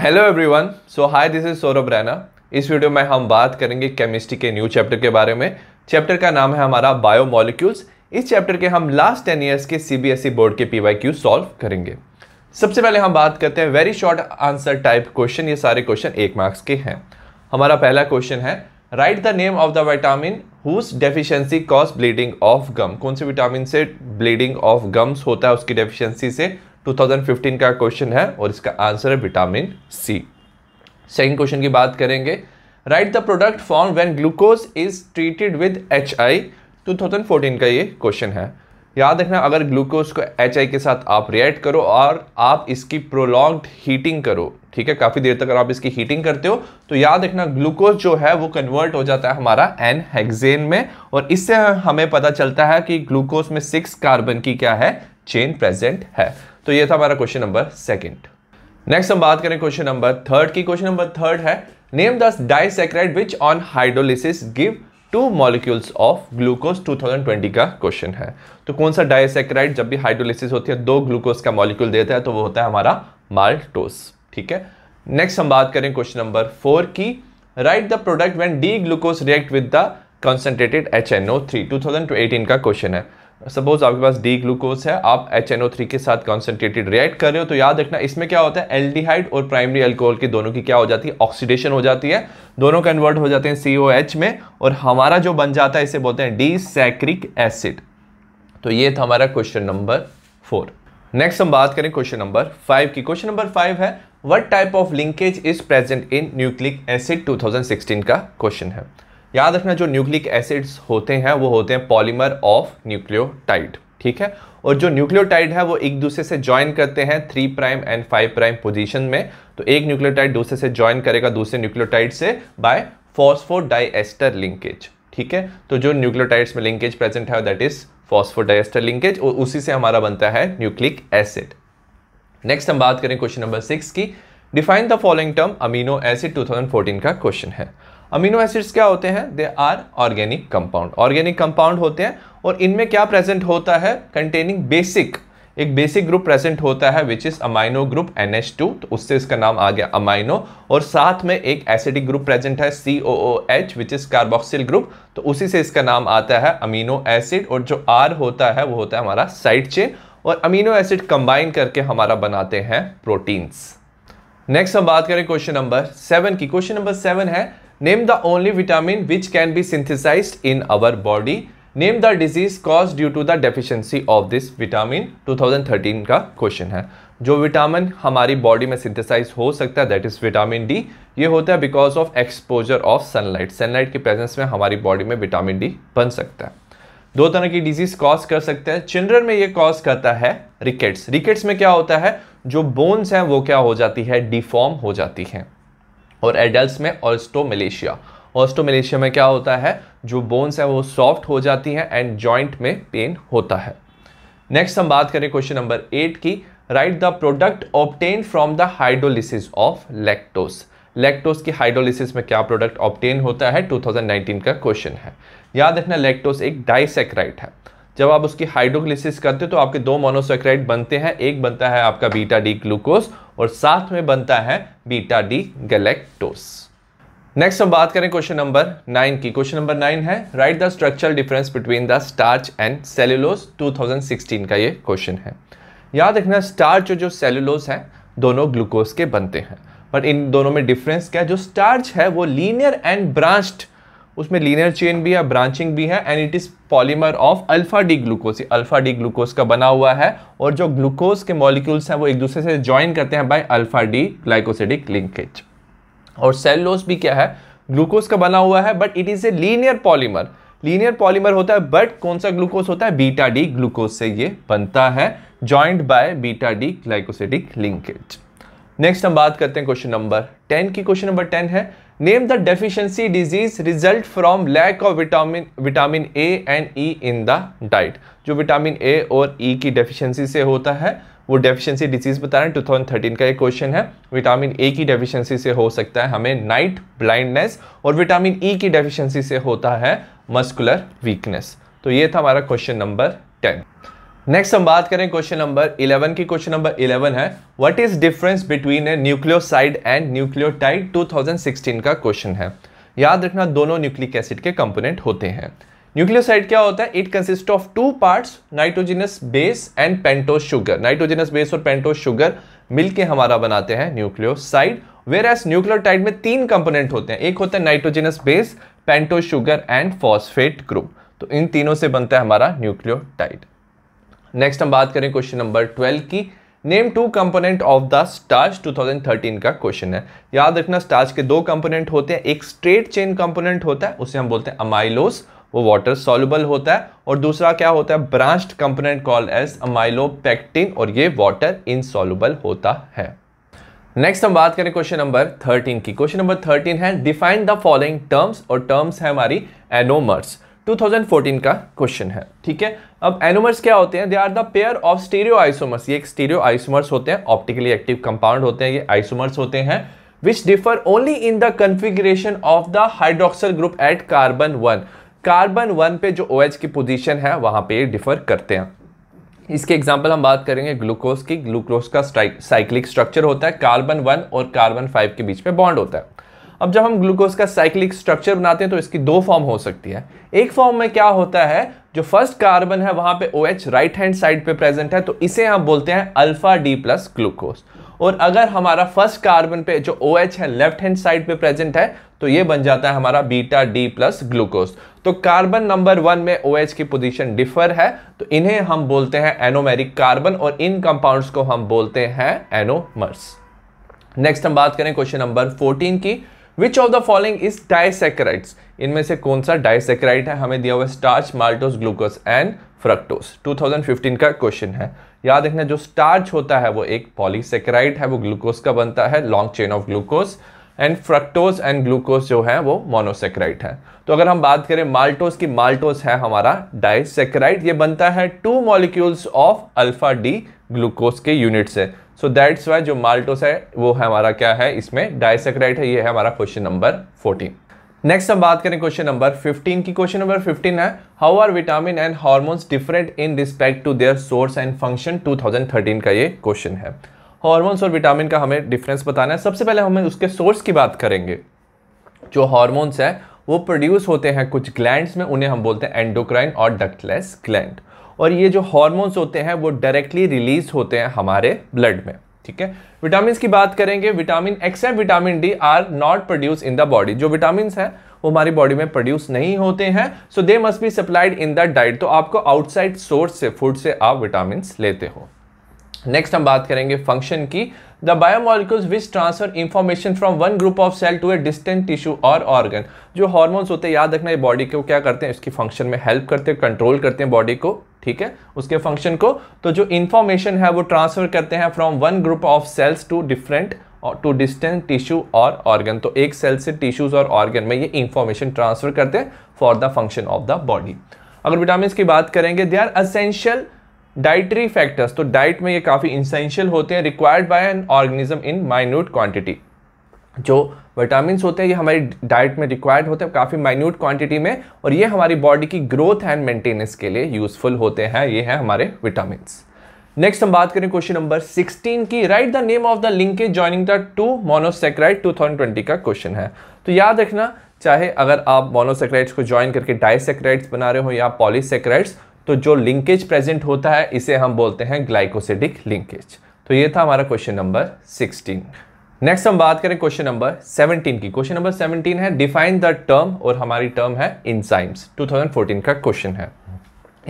hello everyone so hi this is Saurabh Raina इस video में हम बात करेंगे केमिस्ट्री के न्यू चैप्टर के बारे में चैप्टर का नाम है हमारा मॉलिक्यूल्स इस चैप्टर के हम लास्ट टेन ईयर्स के सीबीएसई बोर्ड e के पीवाईक्यू सॉल्व करेंगे सबसे पहले हम बात करते हैं very short answer type question ये सारे क्वेश्चन एक मार्क्स के हैं हमारा पहला क्वेश्चन है right the name of the vitamin whose deficiency cause bleeding of gum कौन से विटामिन से ब्लीडिंग ऑफ गम्स होता है उसकी डेफिशिएंसी से 2015 का क्वेश्चन है और इसका आंसर है विटामिन सी सेकेंड क्वेश्चन की बात करेंगे write the product form when glucose is treated with H I two का ये क्वेश्चन है याद रखना अगर ग्लूकोज को एच के साथ आप रिएक्ट करो और आप इसकी प्रोलॉन्ग्ड हीटिंग करो ठीक है काफ़ी देर तक अगर आप इसकी हीटिंग करते हो तो याद रखना ग्लूकोज जो है वो कन्वर्ट हो जाता है हमारा एन हेक्सेन में और इससे हमें पता चलता है कि ग्लूकोज में सिक्स कार्बन की क्या है चेन प्रेजेंट है तो ये था हमारा क्वेश्चन नंबर सेकेंड नेक्स्ट हम बात करें क्वेश्चन नंबर थर्ड की क्वेश्चन नंबर थर्ड है name this disaccharide which on hydrolysis give two molecules of glucose 2020 का क्वेश्चन है तो कौन सा डाइसेक्राइड जब भी हाइड्रोलिसिस होती है दो ग्लूकोज का मॉलिक्यूल देता है तो वो होता है हमारा माल्टोस ठीक है नेक्स्ट हम बात करें क्वेश्चन नंबर फोर की right the product when D glucose react with the concentrated H N O three two thousand eighteen का क्वेश्चन है सपोज आपके पास डी ग्लूकोज है आप एच एन ओ थ्री के साथ कॉन्सेंट्रेटेड रिएक्ट कर रहे हो तो याद रखना इसमें क्या होता है एल्डिहाइड और प्राइमरी अल्कोहल की दोनों की क्या हो जाती है ऑक्सीडेशन हो जाती है दोनों कन्वर्ट हो जाते हैं सी ओ एच में और हमारा जो बन जाता है इसे बोलते हैं डी सैक्रिक एसिड तो ये था हमारा क्वेश्चन नंबर फोर नेक्स्ट हम बात करें क्वेश्चन नंबर फाइव की क्वेश्चन नंबर फाइव है what type of linkage is present in nucleic acid 2016 का क्वेश्चन है याद रखना जो न्यूक्लिक एसिड्स होते हैं वो होते हैं पॉलीमर ऑफ न्यूक्लियोटाइड ठीक है और जो न्यूक्लियोटाइड है वो एक दूसरे से ज्वाइन करते हैं three prime and five prime position में तो एक न्यूक्लियोटाइड दूसरे से ज्वाइन करेगा दूसरे न्यूक्लियोटाइड से बाय फॉस्फो लिंकेज ठीक है तो जो न्यूक्लियोटाइड्स में लिंकेज प्रेजेंट है दैट इज फॉस्फोर लिंकेज और उसी से हमारा बनता है न्यूक्लिक एसिड नेक्स्ट हम बात करें क्वेश्चन नंबर सिक्स की define the following term amino acid 2014 का क्वेश्चन है अमीनो एसिड्स क्या होते हैं they are organic compound organic compound होते हैं और इनमें क्या प्रेजेंट होता है कंटेनिंग बेसिक एक बेसिक ग्रुप प्रेजेंट होता है which is amino group N H two तो उससे इसका नाम आ गया अमाइनो और साथ में एक एसिडिक ग्रुप प्रेजेंट है C O O H which is carboxyl group तो उसी से इसका नाम आता है अमीनो एसिड और जो आर होता है वो होता है हमारा साइड चेन और अमीनो एसिड कंबाइन करके हमारा बनाते हैं प्रोटीन्स नेक्स्ट हम बात करें क्वेश्चन नंबर सेवन की क्वेश्चन नंबर सेवन है name the only vitamin which can be synthesize in our body name the disease cause due to the deficiency of this vitamin 2013 का क्वेश्चन है जो vitamin हमारी body में synthesise हो सकता है दैट इज विटामिन डी ये होता है because of exposure of sunlight sunlight के प्रेजेंस में हमारी बॉडी में विटामिन डी बन सकता है दो तरह की डिजीज कॉज कर सकते हैं चिल्ड्रन में ये कॉज करता है रिकेट्स रिकेट्स में क्या होता है जो बोन्स हैं वो क्या हो जाती है डिफॉर्म हो जाती हैं और एडल्ट में ऑस्टोमलेशिया ऑस्टोमलेशिया में क्या होता है जो बोन्स है वो सॉफ्ट हो जाती हैं एंड जॉइंट में पेन होता है नेक्स्ट हम बात करें क्वेश्चन नंबर एट की right the product obtain from the hydrolysis of lactose lactose की हाइड्रोलिसिस में क्या प्रोडक्ट ऑप्टेन होता है 2019 का क्वेश्चन है याद रखना लैक्टोस एक डाइसेक्राइट है जब आप उसकी हाइड्रोक्लिसिस करते हो तो आपके दो मोनोसेक्राइड बनते हैं एक बनता है आपका बीटा डी ग्लूकोज और साथ में बनता है बीटा डी गलेक्टोस नेक्स्ट हम बात करें क्वेश्चन नंबर नाइन की क्वेश्चन नंबर नाइन है right the structural difference between the starch and cellulose 2016 का ये क्वेश्चन है याद रखना स्टार्च और जो सेल्युलोज है दोनों ग्लूकोज के बनते हैं पर इन दोनों में डिफरेंस क्या है जो स्टार्च है वो लीनियर एंड ब्रांच्ड उसमें लीनियर चेन भी है ब्रांचिंग भी है and it is polymer of alpha D glucose alpha D glucose का बना हुआ है और जो ग्लूकोज के मॉलिक्यूल्स हैं वो एक दूसरे से ज्वाइन करते हैं by alpha D glycosidic linkage और सेलोस भी क्या है ग्लूकोज का बना हुआ है but it is a linear polymer linear polymer होता है बट कौन सा ग्लूकोज होता है बीटा डी ग्लूकोज से ये बनता है joint by beta D glycosidic linkage next हम बात करते हैं क्वेश्चन नंबर टेन की क्वेश्चन नंबर टेन है name the deficiency disease result from lack of vitamin vitamin A and E in the diet जो विटामिन ए और E e की deficiency से होता है वो डेफिशिएंसी डिजीज बता रहे हैं 2013 का एक क्वेश्चन है विटामिन ए की डेफिशिएंसी से हो सकता है हमें नाइट ब्लाइंडनेस और विटामिन ई e की डेफिशिएंसी से होता है मस्कुलर वीकनेस तो ये था हमारा क्वेश्चन नंबर टेन नेक्स्ट हम बात करें क्वेश्चन नंबर 11 की क्वेश्चन नंबर 11 है what is difference between a nucleoside and nucleotide 2016 का क्वेश्चन है याद रखना दोनों न्यूक्लिक एसिड के कंपोनेंट होते हैं न्यूक्लियोसाइड क्या होता है it consist of two parts nitrogenous base and pento sugar nitrogenous base और पेंटो शुगर मिलकर हमारा बनाते हैं न्यूक्लियोसाइड वेर एस न्यूक्लियोटाइड में तीन कंपोनेंट होते हैं एक होता है nitrogenous base pento sugar and phosphate group तो इन तीनों से बनता है हमारा न्यूक्लियोटाइड नेक्स्ट हम बात करें क्वेश्चन नंबर ट्वेल्व की name two component of the starch 2013 का क्वेश्चन है याद रखना स्टार्च के दो कंपोनेंट होते हैं एक स्ट्रेट चेन कंपोनेंट होता है उसे हम बोलते हैं अमाइलोस वो वाटर सॉल्युबल होता है और दूसरा क्या होता है branched component call as amylopectin और ये वाटर इनसॉल्युबल होता है नेक्स्ट हम बात करें क्वेश्चन नंबर थर्टीन की क्वेश्चन नंबर थर्टीन है डिफाइन द फॉलोइंग टर्म्स और टर्म्स है हमारी एनोमर्स 2014 का क्वेश्चन है ठीक है अब एनोमर्स क्या होते हैं they are the pair of stereo isomers ये एक स्टीरियो आइसोमर्स होते हैं ऑप्टिकली एक्टिव कंपाउंड होते हैं ये आइसोमर्स होते हैं which differ only in the configuration of the hydroxyl group at carbon one carbon one पे जो ओ OH की पोजिशन है वहां पर डिफर करते हैं इसके एग्जाम्पल हम बात करेंगे ग्लूकोज की ग्लूकोज का साइक्लिक स्ट्रक्चर होता है कार्बन वन और कार्बन फाइव के बीच में बॉन्ड होता है अब जब हम ग्लूकोज का साइक्लिक स्ट्रक्चर बनाते हैं तो इसकी दो फॉर्म हो सकती है एक फॉर्म में क्या होता है जो फर्स्ट कार्बन है वहां पे OH राइट हैंड साइड पे प्रेजेंट है तो इसे हम बोलते हैं अल्फा डी प्लस ग्लूकोज और अगर हमारा फर्स्ट कार्बन पे जो ओ OH है लेफ्ट हैंड साइड पे प्रेजेंट है तो ये बन जाता है हमारा बीटा डी प्लस ग्लूकोज तो कार्बन नंबर वन में ओ OH की पोजीशन डिफर है तो इन्हें हम बोलते हैं एनोमेरिक कार्बन और इन कंपाउंड्स को हम बोलते हैं एनोमर्स नेक्स्ट हम बात करें क्वेश्चन नंबर फोर्टीन की which of the following is disaccharides इनमें से कौन सा डाइसेक्राइड है हमें दिया हुआ starch maltose glucose and fructose 2015 का क्वेश्चन है याद रखना जो स्टार्च होता है वो एक पॉलीसेक्राइड है वो ग्लूकोज का बनता है long chain of glucose and fructose and glucose जो है वो मोनोसेक्राइड है तो अगर हम बात करें माल्टोज की माल्टोज है हमारा डाइसेक्राइड ये बनता है two molecules of alpha D glucose के यूनिट से सो दैट्स वाई जो माल्टोस है वो है हमारा क्या है इसमें डायसेक्राइट है ये है हमारा क्वेश्चन नंबर फोर्टीन नेक्स्ट हम बात करें क्वेश्चन नंबर 15 की क्वेश्चन नंबर 15 है how are vitamin and hormones different in respect to their source and function 2013 का ये क्वेश्चन है हार्मोन्स और विटामिन का हमें डिफरेंस बताना है सबसे पहले हमें उसके सोर्स की बात करेंगे जो हार्मोन्स है वो प्रोड्यूस होते हैं कुछ ग्लैंड में उन्हें हम बोलते हैं एंडोक्राइन और डक्टलेस ग्लैंड और ये जो हॉर्मोन्स होते हैं वो डायरेक्टली रिलीज होते हैं हमारे ब्लड में ठीक है विटामिन की बात करेंगे vitamin X and vitamin D are not produce in the body जो विटामिन है वो हमारी बॉडी में प्रोड्यूस नहीं होते हैं so they must be supplied in the diet तो आपको आउटसाइड सोर्स से फूड से आप विटामिन लेते हो नेक्स्ट हम बात करेंगे फंक्शन की the biomolecules which transfer information from one group of cell to a distant tissue और ऑर्गन जो हॉर्मोन्स होते हैं याद रखना ये बॉडी को क्या करते हैं इसकी फंक्शन में हेल्प करते हैं कंट्रोल करते हैं बॉडी को ठीक है उसके फंक्शन को तो जो इन्फॉर्मेशन है वो ट्रांसफर करते हैं from one group of cells to different to distant tissue और ऑर्गन तो एक सेल से टिश्यूज और ऑर्गन में ये इंफॉर्मेशन ट्रांसफर करते हैं for the function of the body अगर विटामिन की बात करेंगे they are essential dietary factors तो डाइट में ये काफ़ी इंसेंशियल होते हैं required by an organism in minute quantity जो विटामिन होते हैं ये हमारी डाइट में रिक्वायर्ड होते हैं काफ़ी माइन्यूट क्वांटिटी में और ये हमारी बॉडी की ग्रोथ एंड मेंटेनेंस के लिए यूजफुल होते हैं ये हैं हमारे विटामिन नेक्स्ट हम बात करें क्वेश्चन नंबर 16 की right the name of the linkage joining the two monosaccharide 2020 का क्वेश्चन है तो याद रखना चाहे अगर आप मोनोसेक्राइड्स को ज्वाइन करके डाइसेक्राइड्स बना रहे हो या पॉलीसेक्राइड्स तो जो लिंकेज प्रेजेंट होता है इसे हम बोलते हैं ग्लाइकोसिडिक लिंकेज तो ये था हमारा क्वेश्चन नंबर सिक्सटीन नेक्स्ट हम बात करें क्वेश्चन नंबर 17 की क्वेश्चन नंबर 17 है डिफाइन द टर्म और हमारी टर्म है इंसाइम्स 2014 का क्वेश्चन है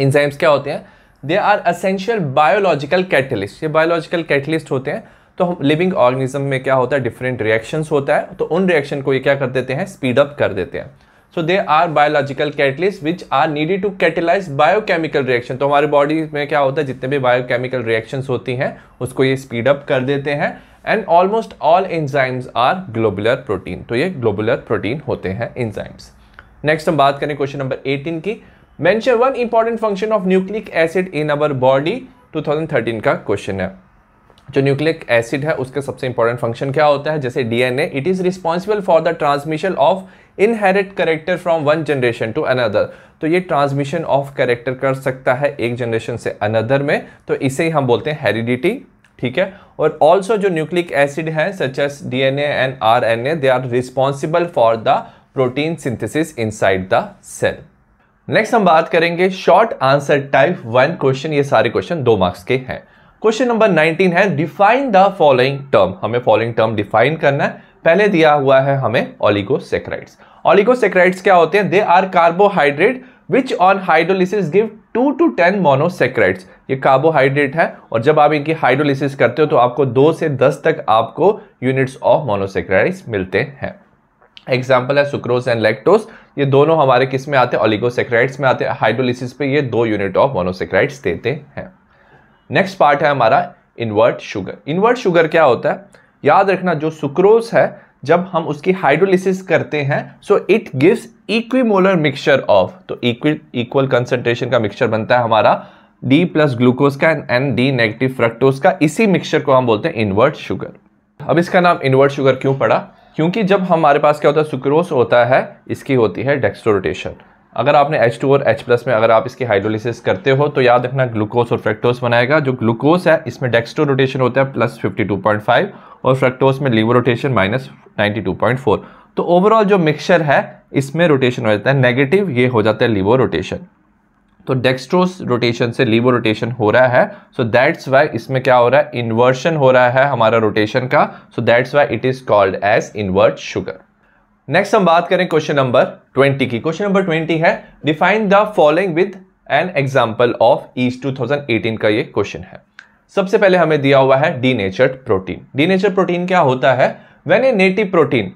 इंसाइम्स क्या होते हैं they are essential biological catalyst ये बायोलॉजिकल कैटलिस्ट होते हैं तो हम लिविंग ऑर्गेनिज्म में क्या होता है डिफरेंट रिएक्शंस होता है तो उन रिएक्शन को ये क्या कर देते हैं स्पीड अप कर देते हैं so they are biological catalyst which are needed to catalyse biochemical reaction तो हमारे बॉडी में क्या होता है जितने भी बायोकेमिकल रिएक्शन होती हैं उसको ये स्पीड अप कर देते हैं and almost all enzymes are globular protein तो ये ग्लोबुलर प्रोटीन होते हैं इंजाइम्स नेक्स्ट हम बात करें क्वेश्चन नंबर 18 की mention one important function of nucleic acid in our body 2013 का क्वेश्चन है जो न्यूक्लिक एसिड है उसका सबसे इंपॉर्टेंट फंक्शन क्या होता है जैसे DNA it is responsible for the transmission of inherit character from one generation to another तो ये ट्रांसमिशन ऑफ करेक्टर कर सकता है एक जनरेशन से अनदर में तो इसे ही हम बोलते हैं हेरिडिटी ठीक है और ऑल्सो जो न्यूक्लिक एसिड है such S D N and R N A they are responsible for the protein synthesis inside the cell next हम बात करेंगे short answer type one question ये सारे क्वेश्चन दो मार्क्स के हैं क्वेश्चन नंबर 19 है डिफाइन द फॉलोइंग टर्म हमें फॉलोइंग टर्म डिफाइन करना है पहले दिया हुआ है हमें ऑलिगोसेक्राइड्स ऑलिगोसेक्राइड्स क्या होते हैं they are carbohydrate which on hydrolysis give two to ten monosaccharides ये कार्बोहाइड्रेट है और जब आप इनकी हाइड्रोलिसिस करते हो तो आपको दो से दस तक आपको यूनिट्स ऑफ मोनोसेक्राइड्स मिलते हैं एग्जाम्पल है सुक्रोज एंड लैक्टोज ये दोनों हमारे किस में आते हैं ऑलिगोसेक्राइड्स में आते हैं हाइड्रोलिसिस पे ये दो यूनिट ऑफ मोनोसेक्राइड्स देते हैं नेक्स्ट पार्ट है हमारा इन्वर्ट शुगर इन्वर्ट शुगर क्या होता है याद रखना जो सुक्रोज है जब हम उसकी हाइड्रोलिसिस करते हैं so it gives equimolar mixture of तो इक्वल इक्वल कंसंट्रेशन का मिक्सचर बनता है हमारा डी प्लस ग्लूकोज का एंड डी नेगेटिव फ्रक्टोज का इसी मिक्सचर को हम बोलते हैं इन्वर्ट शुगर अब इसका नाम इन्वर्ट शुगर क्यों पड़ा क्योंकि जब हमारे पास क्या होता है सुक्रोज होता है इसकी होती है डेक्स्ट्रोटेशन अगर आपने H2 और H प्लस में अगर आप इसकी हाइड्रोलिसिस करते हो तो याद रखना ग्लूकोज और फ्रेक्टोस बनाएगा जो ग्लूकोज है इसमें डेक्स्ट्रो रोटेशन होता है प्लस 52.5 और फ्रक्टोज में लीवर रोटेशन माइनस 92.4 तो ओवरऑल जो मिक्सचर है इसमें रोटेशन हो जाता है नेगेटिव ये हो जाता है लीवर रोटेशन तो डेक्स्ट्रोस रोटेशन से लीवर रोटेशन हो रहा है सो दैट्स वाई इसमें क्या हो रहा है इन्वर्शन हो रहा है हमारा रोटेशन का so that's why it is called as invert sugar next हम बात करें क्वेश्चन नंबर ट्वेंटी की क्वेश्चन नंबर ट्वेंटी है define the following with an example of each 2018 का ये क्वेश्चन है सबसे पहले हमें दिया हुआ है डीनेचर्ड प्रोटीन डीनेचर प्रोटीन क्या होता है when a native protein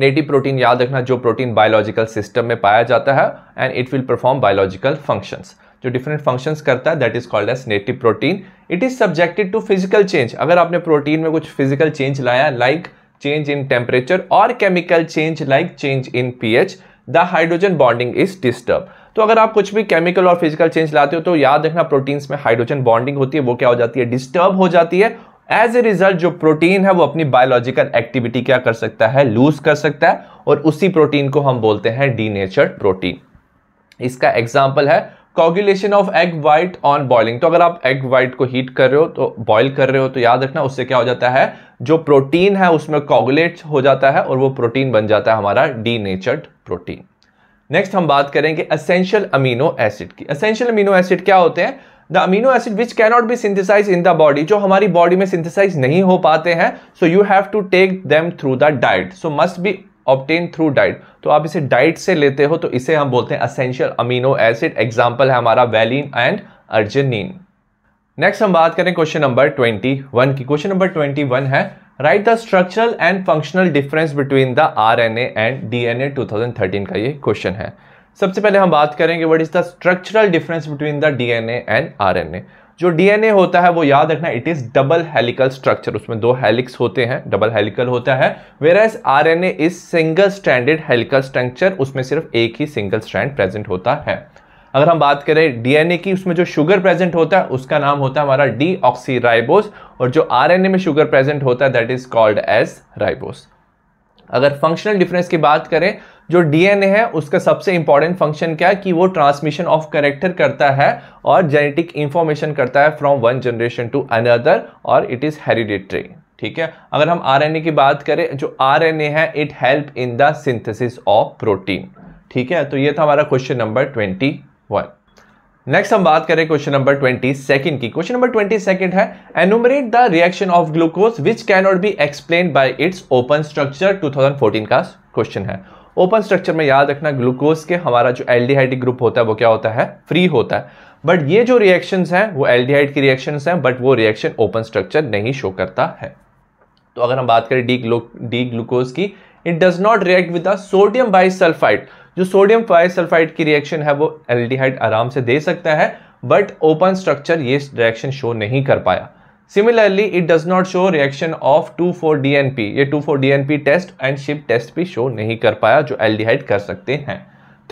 native protein याद रखना जो प्रोटीन बायोलॉजिकल सिस्टम में पाया जाता है and it will perform biological functions जो डिफरेंट फंक्शंस करता है that is called as native protein it is subjected to physical change अगर आपने प्रोटीन में कुछ फिजिकल चेंज लाया like like change in temperature or chemical change like change in pH, the hydrogen bonding is disturb तो अगर आप कुछ भी केमिकल और फिजिकल चेंज लाते हो तो याद रखना प्रोटीन्स में हाइड्रोजन बॉन्डिंग होती है वो क्या हो जाती है डिस्टर्ब हो जाती है एज ए रिजल्ट जो प्रोटीन है वो अपनी बायोलॉजिकल एक्टिविटी क्या कर सकता है लूज कर सकता है और उसी प्रोटीन को हम बोलते हैं नेचर प्रोटीन इसका एग्जाम्पल है coagulation of egg white on boiling तो अगर आप एग वाइट को हीट कर रहे हो तो बॉइल कर रहे हो तो याद रखना उससे क्या हो जाता है जो प्रोटीन है उसमें कॉगुलेट हो जाता है और वो प्रोटीन बन जाता है हमारा डी नेचर्ड प्रोटीन नेक्स्ट हम बात करेंगे असेंशियल अमीनो एसिड की असेंशियल अमीनो एसिड क्या होते हैं the amino acid which cannot be synthesize in the body जो हमारी बॉडी में सिंथिसाइज नहीं हो पाते हैं so you have to take them through the diet so must be obtain through diet तो आप इसे डाइट से लेते हो तो इसे हम बोलते हैं असेंशियल अमीनो एसिड एग्जाम्पल है हमारा वैलिन एंड अर्जेनिन नेक्स्ट हम बात करें क्वेश्चन नंबर ट्वेंटी वन की क्वेश्चन नंबर ट्वेंटी वन है right the structural and functional difference between the R N A and D N A two thousand thirteen का ये question है सबसे पहले हम बात करेंगे what is the structural difference between the D N A and R N A जो DNA होता है वो याद रखना it is double helical structure उसमें दो हेलिक्स होते हैं डबल हेलिकल होता है whereas R N is single standard helical structure उसमें सिर्फ एक ही सिंगल स्टैंड प्रेजेंट होता है अगर हम बात करें डीएनए की उसमें जो शुगर प्रेजेंट होता है उसका नाम होता है हमारा डी ऑक्सीराइबोस और जो आरएनए में शुगर प्रेजेंट होता है that is called as ribose अगर फंक्शनल डिफरेंस की बात करें जो डीएनए है उसका सबसे इंपॉर्टेंट फंक्शन क्या है कि वो ट्रांसमिशन ऑफ करेक्टर करता है और जेनेटिक इंफॉर्मेशन करता है from one generation to another और इट इज़ हेरिडेटरी ठीक है अगर हम आरएनए की बात करें जो आरएनए है it help in the synthesis of protein ठीक है तो ये था हमारा question number twenty one next हम बात करें क्वेश्चन नंबर ट्वेंटी सेकेंड की क्वेश्चन नंबर ट्वेंटी सेकेंड है enumerate the reaction of glucose which can not be explain by its open structure 2014 का क्वेश्चन है ओपन स्ट्रक्चर में याद रखना ग्लूकोज के हमारा जो एल्डिहाइडिक ग्रुप होता है वो क्या होता है फ्री होता है बट ये जो रिएक्शंस हैं वो एल्डिहाइड की रिएक्शंस हैं बट वो रिएक्शन ओपन स्ट्रक्चर नहीं शो करता है तो अगर हम बात करें डी ग्लू डी ग्लूकोज की it does not react with the sodium bisulphite जो सोडियम बाइसल्फाइड की रिएक्शन है वो एल्डिहाइड आराम से दे सकता है बट ओपन स्ट्रक्चर ये रिएक्शन शो नहीं कर पाया similarly it does not show reaction of two four DNP ये two four DNP test and Schiff test भी शो नहीं कर पाया जो एल्डिहाइड कर सकते हैं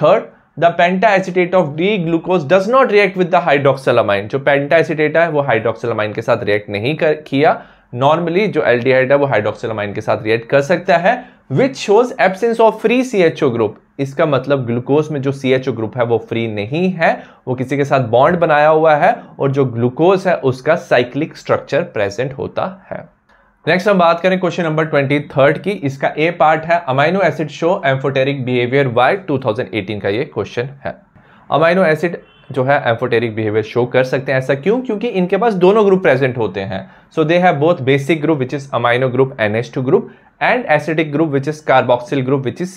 third the penta acetate of D glucose does not react with the hydroxylamine जो पेंटा एसिटेट है वो हाइड्रोक्सलामाइन के साथ रिएक्ट नहीं कर किया नॉर्मली जो हाइड है वो हाइड्रोक्सलामाइन के साथ रिएक्ट कर सकता है which shows absence of free C H O group इसका मतलब ग्लूकोज में जो सी ग्रुप है वो फ्री नहीं है वो किसी के साथ बॉन्ड बनाया हुआ है और जो ग्लूकोज है उसका साइक्लिक स्ट्रक्चर प्रेजेंट होता है नेक्स्ट हम बात करें क्वेश्चन नंबर ट्वेंटी थर्ड की इसका ए पार्ट है amino acid show amphoteric behaviour why 2018 का ये क्वेश्चन है अमाइनो एसिड जो है एम्फोटेरिक बिहेवियर शो कर सकते हैं ऐसा क्यों क्योंकि इनके पास दोनों ग्रुप प्रेजेंट होते हैं so they have both basic group which is amino group N two group and acidic group which is carboxyl group which is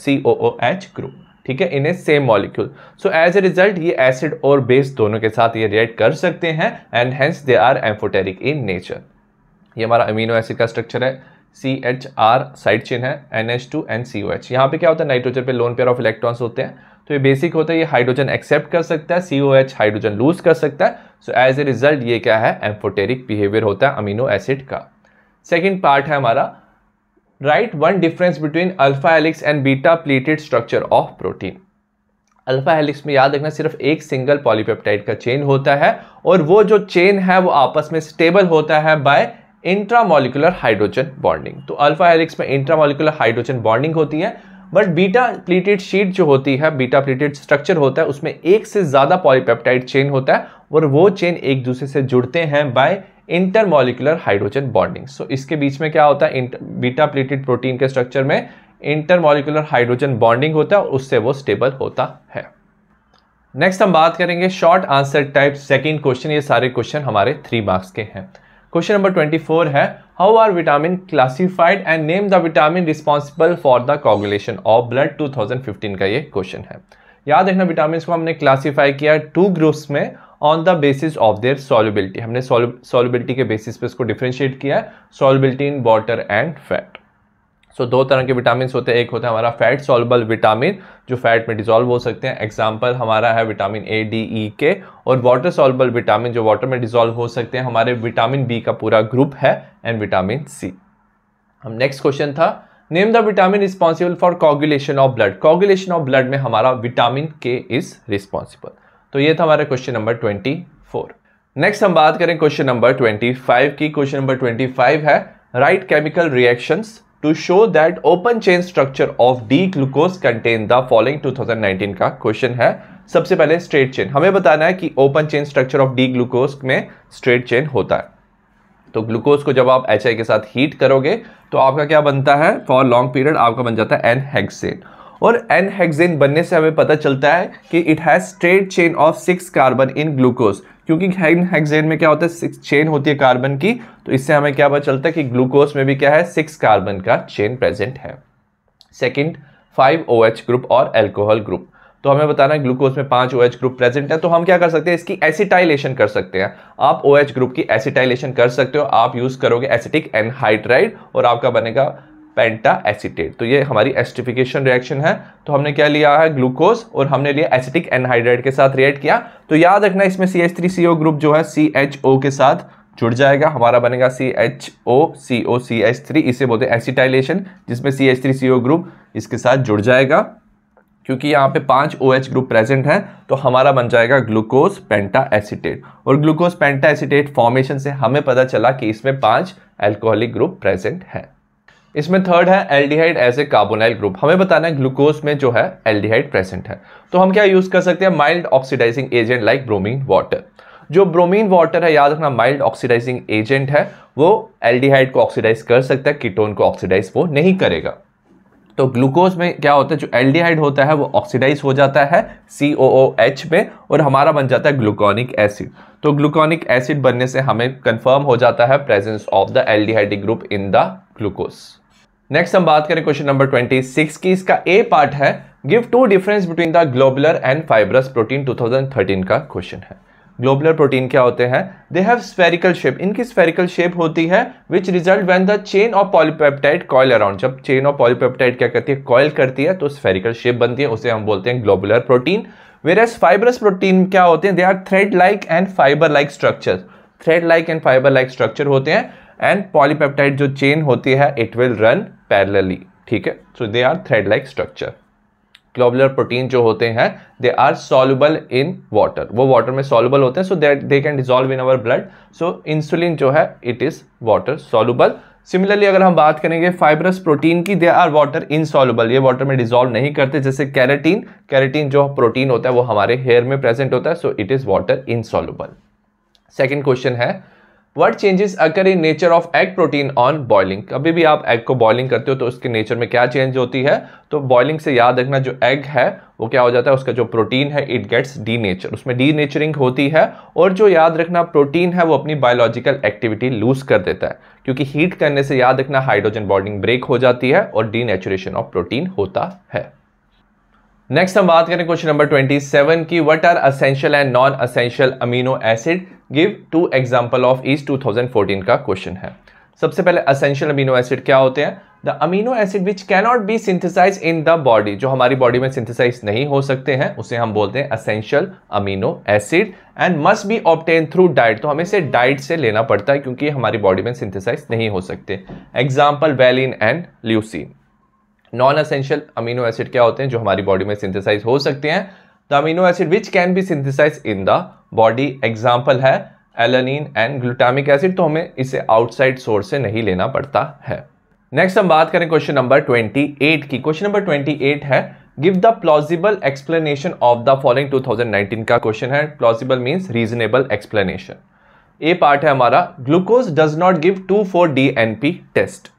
C O H group ठीक है इन्हें same molecule so as a result ये acid और base दोनों के साथ ये react कर सकते हैं and hence they are amphoteric in nature ये हमारा अमीनो एसिड का स्ट्रक्चर है C H R side chain है N H two N C O H यहाँ पे क्या होता है नाइट्रोजन पे लोन पेयर ऑफ इलेक्ट्रॉन्स होते हैं तो ये बेसिक होता है ये हाइड्रोजन एक्सेप्ट कर सकता है C O H hydrogen lose कर सकता है सो एज ए रिजल्ट ये क्या है एम्फोटेरिक बिहेवियर होता है अमीनो एसिड का सेकेंड पार्ट है हमारा right one difference between alpha helix and beta pleated structure of protein alpha helix में याद रखना सिर्फ एक सिंगल पॉलीपेप्टाइड का चेन होता है और वो जो चेन है वो आपस में स्टेबल होता है बाय इंट्रामोलिकुलर हाइड्रोजन बॉन्डिंग तो अल्फा हेलिक्स में इंट्रामोलिकुलर हाइड्रोजन बॉन्डिंग होती है बट बीटा प्लेटेड शीट जो होती है बीटा प्लेटेड स्ट्रक्चर होता है उसमें एक से ज़्यादा पॉलीपेप्टाइड चेन होता है और वो चेन एक दूसरे से जुड़ते हैं by intermolecular hydrogen bonding so इसके बीच में क्या होता है बीटा प्लेटेड प्रोटीन के स्ट्रक्चर में इंटरमोलिकुलर हाइड्रोजन बॉन्डिंग होता है और उससे वो स्टेबल होता है नेक्स्ट हम बात करेंगे short answer type second question ये सारे क्वेश्चन हमारे थ्री मार्क्स के हैं क्वेश्चन नंबर ट्वेंटी फोर है how are vitamin classified and name the vitamin responsible for the coagulation of blood 2015 का ये क्वेश्चन है याद रखना विटामिन को हमने क्लासीफाई किया टू ग्रुप्स में on the basis of their solubility हमने सॉलिबिलिटी के बेसिस पे इसको डिफ्रेंशिएट किया है solubility in water and fat so so, दो तरह के विटामिन होते हैं एक होता है हमारा फैट सॉल्बल विटामिन जो फैट में डिजोल्व हो सकते हैं एग्जाम्पल हमारा है vitamin A D E K और वाटर सॉल्बल विटामिन जो वाटर में डिजोल्व हो सकते हैं हमारे विटामिन बी का पूरा ग्रुप है एंड विटामिन सी हम नेक्स्ट क्वेश्चन था name the vitamin responsible for coagulation of blood coagulation of blood में हमारा विटामिन के इज रिस्पॉन्सिबल तो ये था हमारा question number twenty four next हम बात करें क्वेश्चन नंबर ट्वेंटी फाइव की क्वेश्चन नंबर ट्वेंटी फाइव है write chemical reactions to show that open chain structure of D glucose contain the following 2019 का क्वेश्चन है सबसे पहले स्ट्रेट चेन हमें बताना है कि open chain structure of D glucose में स्ट्रेट चेन होता है तो ग्लूकोज को जब आप एच के साथ हीट करोगे तो आपका क्या बनता है फॉर लॉन्ग पीरियड आपका बन जाता है एन हेक्सेन और एन हेक्सेन बनने से हमें पता चलता है कि it has straight chain of six carbon in glucose क्योंकि हेक्सेन में क्या होता है सिक्स चेन होती है कार्बन की तो इससे हमें क्या पता चलता है कि ग्लूकोज में भी क्या है सिक्स कार्बन का चेन प्रेजेंट है second five O OH group और एल्कोहल ग्रुप तो हमें बताना है ग्लूकोज में पांच ओएच ग्रुप प्रेजेंट है तो हम क्या कर सकते हैं इसकी एसिटाइलेशन कर सकते हैं आप ओएच ग्रुप की एसिटाइलेशन कर सकते हो आप यूज़ करोगे एसिटिक एनहाइड्राइड और आपका बनेगा पेंटा एसिटेट तो ये हमारी एस्टिफिकेशन रिएक्शन है तो हमने क्या लिया है ग्लूकोज और हमने लिया एसिटिक एनहाइड्रेट के साथ रिएक्ट किया तो याद रखना इसमें C H three C O group जो है सी एच ओ के साथ जुड़ जाएगा हमारा बनेगा C H O C O C H three इसे बोलते हैं एसिटाइलेशन जिसमें C H three C O group इसके साथ जुड़ जाएगा क्योंकि यहाँ पे पांच ओ एच ग्रुप प्रेजेंट है तो हमारा बन जाएगा ग्लूकोज पेंटा एसिटेट और ग्लूकोज पेंटा एसिटेट फॉर्मेशन से हमें पता चला कि इसमें पांच एल्कोहलिक ग्रुप प्रेजेंट है इसमें थर्ड है aldehyde as a carbonyl group हमें बताना है ग्लूकोज में जो है एल्डिहाइड प्रेजेंट है तो हम क्या यूज कर सकते हैं mild oxidizing agent like bromine water जो ब्रोमीन वाटर है याद रखना माइल्ड ऑक्सीडाइजिंग एजेंट है वो एल्डिहाइड को ऑक्सीडाइज कर सकता है कीटोन को ऑक्सीडाइज वो नहीं करेगा तो ग्लूकोज में क्या होता है जो एल्डिहाइड होता है वो ऑक्सीडाइज हो जाता है सी में और हमारा बन जाता है ग्लूकोनिक एसिड तो ग्लूकोनिक एसिड बनने से हमें कंफर्म हो जाता है presence of the aldehydic group in the glucose next हम बात करें क्वेश्चन नंबर ट्वेंटी सिक्स की इसका ए पार्ट है give two difference between the globular and fibrous protein 2013 का क्वेश्चन है ग्लोबुलर प्रोटीन क्या होते हैं दे हैव स्फेरिकल शेप इनकी स्फेरिकल शेप होती है which result when the chain of polypeptide coil around जब चेन ऑफ पॉलीपेप्टाइड क्या करती है कॉयल करती है तो स्फेरिकल शेप बनती है उसे हम बोलते हैं globular protein whereas fibrous protein क्या होते हैं they are thread like and fibre like structure thread like and fibre like structure होते हैं एंड पॉलीपेप्टाइड जो चेन होती है इट विल रन पैरलली ठीक है so they are thread like structure globular protein जो होते हैं they are soluble in water वो वाटर में सॉल्युबल होते हैं so that they can dissolve in our blood so insulin जो है it is water soluble similarly अगर हम बात करेंगे फाइबरस प्रोटीन की दे आर वाटर इनसॉल्युबल ये वाटर में डिजॉल्व नहीं करते जैसे कैरेटीन कैरेटीन जो प्रोटीन होता है वो हमारे हेयर में प्रेजेंट होता है so it is water insoluble second question है what changes occur in nature of egg protein on boiling कभी भी आप एग को बॉइलिंग करते हो तो उसके नेचर में क्या चेंज होती है तो बॉइलिंग से याद रखना जो एग है वो क्या हो जाता है उसका जो प्रोटीन है इट गेट्स डी नेचर उसमें डी नेचरिंग होती है और जो याद रखना प्रोटीन है वो अपनी बायोलॉजिकल एक्टिविटी लूज कर देता है क्योंकि हीट करने से याद रखना हाइड्रोजन बॉन्डिंग ब्रेक हो जाती है और डी नेचुरेशन ऑफ प्रोटीन होता है नेक्स्ट हम बात करें क्वेश्चन नंबर 27 की what are essential and non essential amino acid give two example of each 2014 का क्वेश्चन है सबसे पहले असेंशियल अमीनो एसिड क्या होते हैं the amino acid which cannot be synthesize in the body जो हमारी बॉडी में सिंथिसाइज नहीं हो सकते हैं उसे हम बोलते हैं essential amino acid and must be obtain through diet तो हमें इसे डाइट से लेना पड़ता है क्योंकि हमारी बॉडी में सिंथिसाइज नहीं हो सकते example valine and leucine non essential amino acid क्या होते हैं जो हमारी बॉडी में सिंथेसाइज हो सकते हैं the amino acid which can be synthesize in the body example है एलनिन एंड ग्लूटामिक एसिड तो हमें इसे आउटसाइड सोर्स से नहीं लेना पड़ता है नेक्स्ट हम बात करें क्वेश्चन नंबर 28 की क्वेश्चन नंबर 28 है give the plausible explanation of the following 2019 का क्वेश्चन है plausible means reasonable explanation a part है हमारा glucose does not give two four D test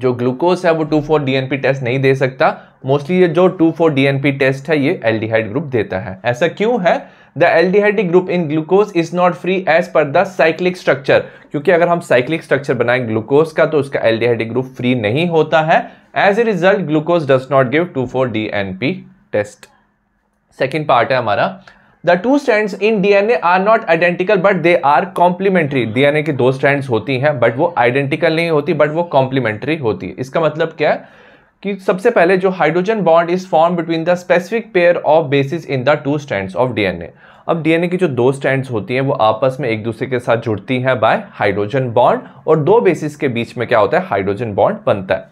जो ग्लूकोज है वो टू फोर डी टेस्ट नहीं दे सकता मोस्टली ये जो टू फोर डीएनपी टेस्ट है ये एल्डिहाइड ग्रुप देता है ऐसा क्यों है the aldehydic group in glucose is not free as per the cyclic structure क्योंकि अगर हम साइक्लिक स्ट्रक्चर बनाएं ग्लूकोज का तो उसका एल्डिहाइडिक ग्रुप फ्री नहीं होता है as a result glucose does not give two four D N P test second part है हमारा the two strand in DNA are not identical but they are complementary DNA की दो stand होती हैं but वो आइडेंटिकल नहीं होती but वो कॉम्प्लीमेंट्री होती है इसका मतलब क्या है कि सबसे पहले जो hydrogen bond is form between the specific pair of bases in the two strand of DNA अब डीएनए की जो दो स्टैंड्स होती हैं वो आपस में एक दूसरे के साथ जुड़ती हैं बाय हाइड्रोजन बॉन्ड और दो बेसिस के बीच में क्या होता है हाइड्रोजन बॉन्ड बनता है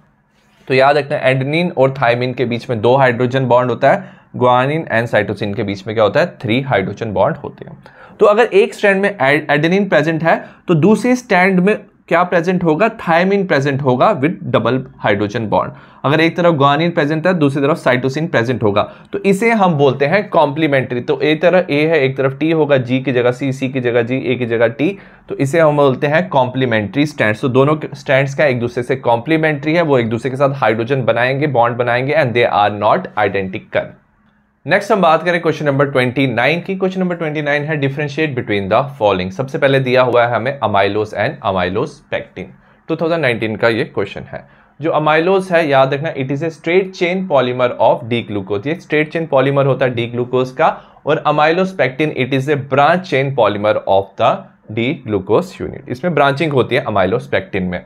तो याद रखना एंडनिन और थायमिन के बीच में दो हाइड्रोजन बॉन्ड होता है ग्वानिन एंड साइटोसिन के बीच में क्या होता है थ्री हाइड्रोजन बॉन्ड होते हैं तो अगर एक स्टैंड में एडेनिन प्रेजेंट है तो दूसरे स्टैंड में क्या प्रेजेंट होगा थायमिन प्रेजेंट होगा विद डबल हाइड्रोजन बॉन्ड अगर एक तरफ ग्वानिन प्रेजेंट है दूसरी तरफ साइटोसिन प्रेजेंट होगा तो इसे हम बोलते हैं कॉम्प्लीमेंट्री तो एक तरफ ए है एक तरफ टी होगा जी की जगह सी सी की जगह जी ए की जगह टी तो इसे हम बोलते हैं कॉम्प्लीमेंट्री स्टैंड तो दोनों स्टैंड क्या एक दूसरे से कॉम्प्लीमेंट्री है वो एक दूसरे के साथ हाइड्रोजन बनाएंगे बॉन्ड बनाएंगे and they are not identical next हम बात करें क्वेश्चन नंबर 29 की क्वेश्चन नंबर 29 है डिफ्रेंशिएट बिटवीन द फॉलोइंग सबसे पहले दिया हुआ है हमें अमाइलोस एंड अमाइलोस पेक्टिन 2019 का ये क्वेश्चन है जो अमाइलोस है याद रखना it is a straight chain polymer of D glucose ये स्ट्रेट चेन पॉलीमर होता है डी ग्लूकोज का और amylopectin it is a branch chain polymer of the D glucose unit इसमें ब्रांचिंग होती है अमाइलोस्पेक्टिन में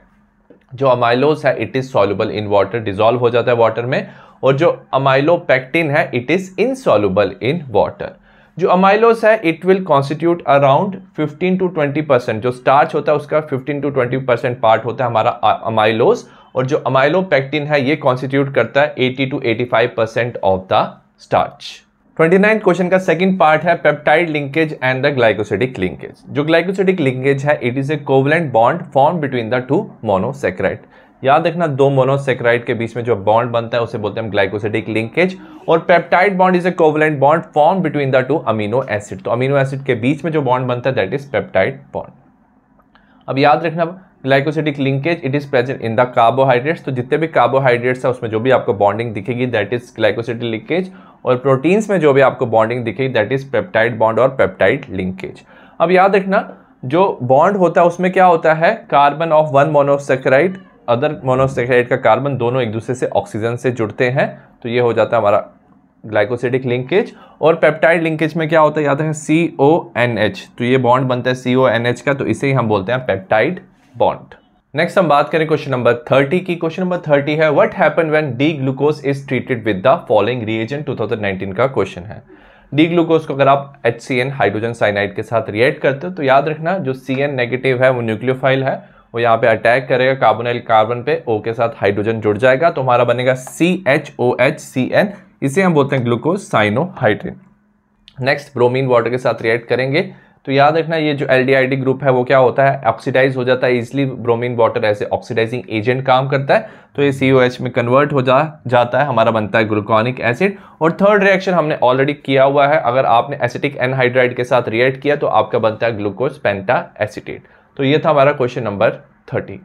जो अमाइलोस है it is soluble in water dissolve हो जाता है वाटर में और जो अमाइलोपेक्टिन है it is insoluble in water जो अमाइलोस है it will constitute around 15 to 20 percent जो स्टार्च होता है उसका 15 टू 20 परसेंट पार्ट होता है हमारा अमाइलोस और जो अमाइलोपैक्टिन है ये कॉन्स्टिट्यूट करता है 80 to 85 percent of the starch 29 question का सेकंड पार्ट है peptide linkage and the glycosidic linkage जो ग्लाइकोसिडिक लिंकेज है it is a covalent bond form between the two monosaccharide याद रखना दो मोनोसेक्राइड के बीच में जो बॉन्ड बनता है उसे बोलते हैं ग्लाइकोसिडिक लिंकेज और peptide bond is a covalent bond form between the two amino acid तो अमीनो एसिड के बीच में जो बॉन्ड बनता है दैट इज पेप्टाइड बॉन्ड अब याद रखना glycosidic linkage it is present in the carbohydrates तो जितने भी कार्बोहाइड्रेट्स है उसमें जो भी आपको बॉन्डिंग दिखेगी दैट इज ग्लाइकोसिडिक लिंकेज और प्रोटीन्स में जो भी आपको बॉन्डिंग दिखेगी दैट इज पेप्टाइड बॉन्ड और पेप्टाइड लिंकेज अब याद रखना जो बॉन्ड होता है उसमें क्या होता है carbon of one monosaccharide other monosaccharide का कार्बन दोनों एक दूसरे से ऑक्सीजन से जुड़ते हैं तो ये हो जाता है हमारा ग्लाइकोसिडिक लिंकेज और पेप्टाइड लिंकेज में क्या होता है याद है सी ओ एन एच तो ये बॉन्ड बनता है सी ओ एन एच का तो इसे ही हम बोलते हैं पेप्टाइड बॉन्ड नेक्स्ट हम बात करें क्वेश्चन नंबर थर्टी की क्वेश्चन नंबर थर्टी है what happen when D glucose is treated with the following reagent 2019 का क्वेश्चन है डी ग्लूकोज को अगर आप एच हाइड्रोजन साइनाइड के साथ रिएक्ट करते हो तो याद रखना जो सी नेगेटिव है वो न्यूक्लियोफाइल है वो यहाँ पे अटैक करेगा कार्बोनाइल कार्बन पे ओ के साथ हाइड्रोजन जुड़ जाएगा तो हमारा बनेगा C H O H C N इसे हम बोलते हैं glucose cyanohydrin next bromine water के साथ रिएक्ट करेंगे तो याद रखना ये जो एल ग्रुप है वो क्या होता है ऑक्सीडाइज हो जाता है इजिली ब्रोमीन वाटर ऐसे ऑक्सीडाइजिंग एजेंट काम करता है तो ये सी में कन्वर्ट हो जा जाता है हमारा बनता है ग्लूकॉनिक एसिड और थर्ड रिएक्शन हमने ऑलरेडी किया हुआ है अगर आपने एसिटिक एनहाइड्राइड के साथ रिएक्ट किया तो आपका बनता है ग्लूकोज पेंटा एसिटेट तो ये था हमारा question number thirty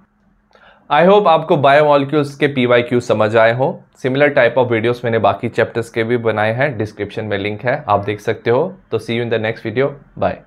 I hope आपको बायोमॉलिक्यूल्स के पी वाई क्यू समझ आए हो सिमिलर टाइप ऑफ वीडियोस मैंने बाकी चैप्टर्स के भी बनाए हैं डिस्क्रिप्शन में लिंक है आप देख सकते हो तो see you in the next video bye